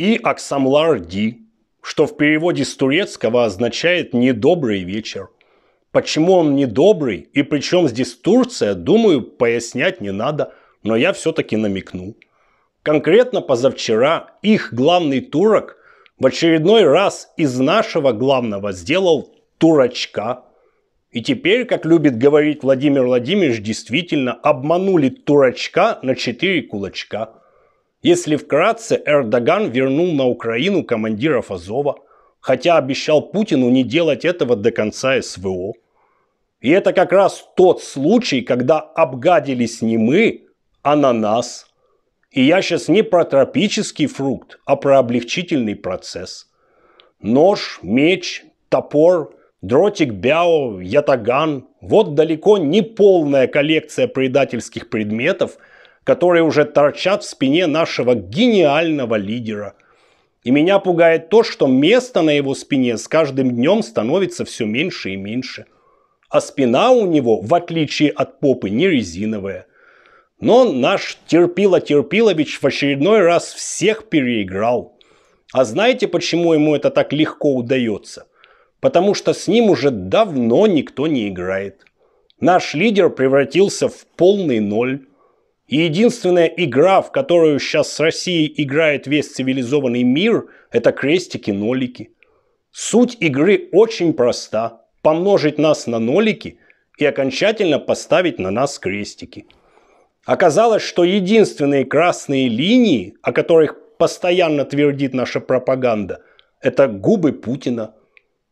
и Аксамлар-Ди, что в переводе с турецкого означает «недобрый вечер». Почему он недобрый и причем здесь Турция, думаю, пояснять не надо, но я все-таки намекну. Конкретно позавчера их главный турок в очередной раз из нашего главного сделал турочка. И теперь, как любит говорить Владимир Владимирович, действительно обманули турочка на четыре кулачка. Если вкратце, Эрдоган вернул на Украину командиров Азова, хотя обещал Путину не делать этого до конца СВО. И это как раз тот случай, когда обгадились не мы, а на нас. И я сейчас не про тропический фрукт, а про облегчительный процесс. Нож, меч, топор, дротик Бяо, ятаган – вот далеко не полная коллекция предательских предметов – которые уже торчат в спине нашего гениального лидера. И меня пугает то, что место на его спине с каждым днем становится все меньше и меньше. А спина у него, в отличие от попы, не резиновая. Но наш Терпила Терпилович в очередной раз всех переиграл. А знаете, почему ему это так легко удается? Потому что с ним уже давно никто не играет. Наш лидер превратился в полный ноль. И единственная игра, в которую сейчас с Россией играет весь цивилизованный мир, это крестики-нолики. Суть игры очень проста. Помножить нас на нолики и окончательно поставить на нас крестики. Оказалось, что единственные красные линии, о которых постоянно твердит наша пропаганда, это губы Путина.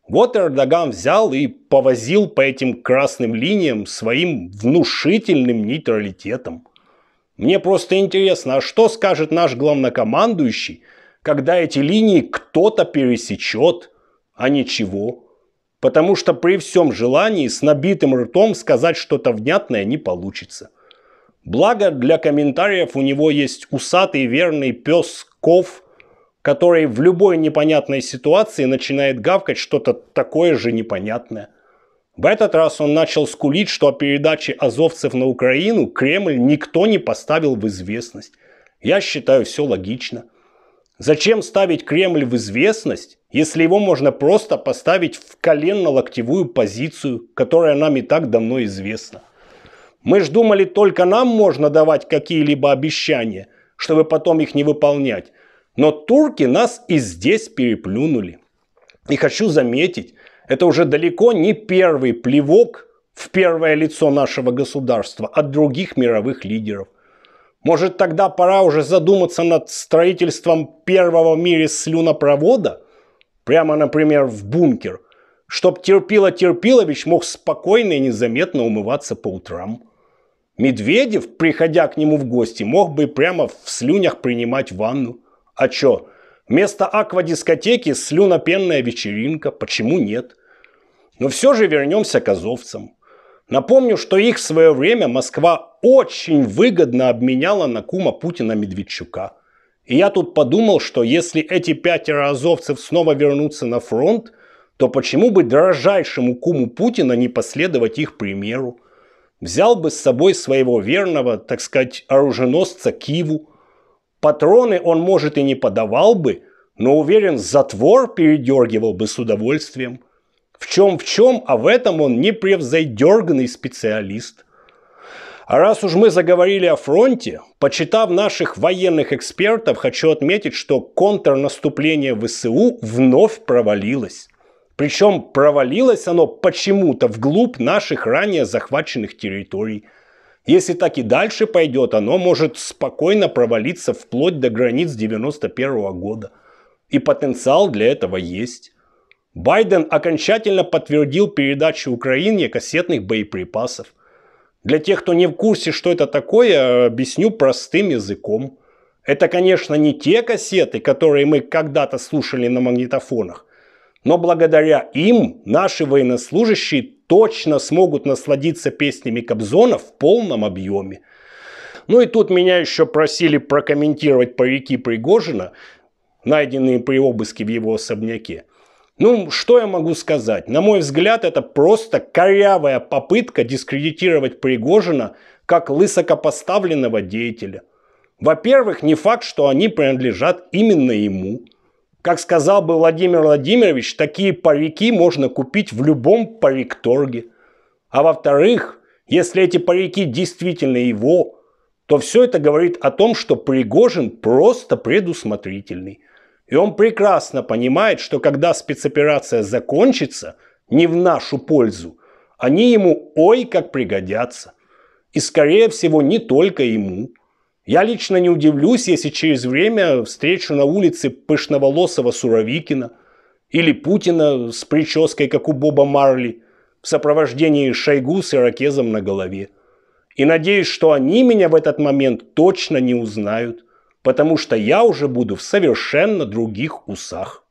Вот Эрдоган взял и повозил по этим красным линиям своим внушительным нейтралитетом. Мне просто интересно, а что скажет наш главнокомандующий, когда эти линии кто-то пересечет, а ничего? Потому что при всем желании с набитым ртом сказать что-то внятное не получится. Благо для комментариев у него есть усатый верный пес Ков, который в любой непонятной ситуации начинает гавкать что-то такое же непонятное. В этот раз он начал скулить, что о передаче азовцев на Украину Кремль никто не поставил в известность. Я считаю, все логично. Зачем ставить Кремль в известность, если его можно просто поставить в коленно-локтевую позицию, которая нам и так давно известна? Мы ж думали, только нам можно давать какие-либо обещания, чтобы потом их не выполнять. Но турки нас и здесь переплюнули. И хочу заметить, это уже далеко не первый плевок в первое лицо нашего государства от других мировых лидеров. Может тогда пора уже задуматься над строительством первого в мире слюнопровода? Прямо, например, в бункер. Чтоб Терпила Терпилович мог спокойно и незаметно умываться по утрам. Медведев, приходя к нему в гости, мог бы прямо в слюнях принимать ванну. А чё, вместо аквадискотеки слюнопенная вечеринка, почему нет? Но все же вернемся к азовцам. Напомню, что их в свое время Москва очень выгодно обменяла на кума Путина Медведчука. И я тут подумал, что если эти пятеро азовцев снова вернутся на фронт, то почему бы дрожайшему куму Путина не последовать их примеру? Взял бы с собой своего верного, так сказать, оруженосца Киву. Патроны он, может, и не подавал бы, но, уверен, затвор передергивал бы с удовольствием – в чем в чем, а в этом он непревзойдерганный специалист. А раз уж мы заговорили о фронте, почитав наших военных экспертов, хочу отметить, что контрнаступление ВСУ вновь провалилось. Причем провалилось оно почему-то вглубь наших ранее захваченных территорий. Если так и дальше пойдет, оно может спокойно провалиться вплоть до границ 91 -го года. И потенциал для этого есть. Байден окончательно подтвердил передачу Украине кассетных боеприпасов. Для тех, кто не в курсе, что это такое, объясню простым языком. Это, конечно, не те кассеты, которые мы когда-то слушали на магнитофонах, но благодаря им наши военнослужащие точно смогут насладиться песнями Кобзона в полном объеме. Ну и тут меня еще просили прокомментировать парики Пригожина, найденные при обыске в его особняке. Ну, что я могу сказать? На мой взгляд, это просто корявая попытка дискредитировать Пригожина как высокопоставленного деятеля. Во-первых, не факт, что они принадлежат именно ему. Как сказал бы Владимир Владимирович, такие парики можно купить в любом парикторге. А во-вторых, если эти парики действительно его, то все это говорит о том, что Пригожин просто предусмотрительный – и он прекрасно понимает, что когда спецоперация закончится, не в нашу пользу, они ему ой как пригодятся. И скорее всего не только ему. Я лично не удивлюсь, если через время встречу на улице пышноволосого Суровикина или Путина с прической, как у Боба Марли, в сопровождении Шойгу с ирокезом на голове. И надеюсь, что они меня в этот момент точно не узнают потому что я уже буду в совершенно других усах.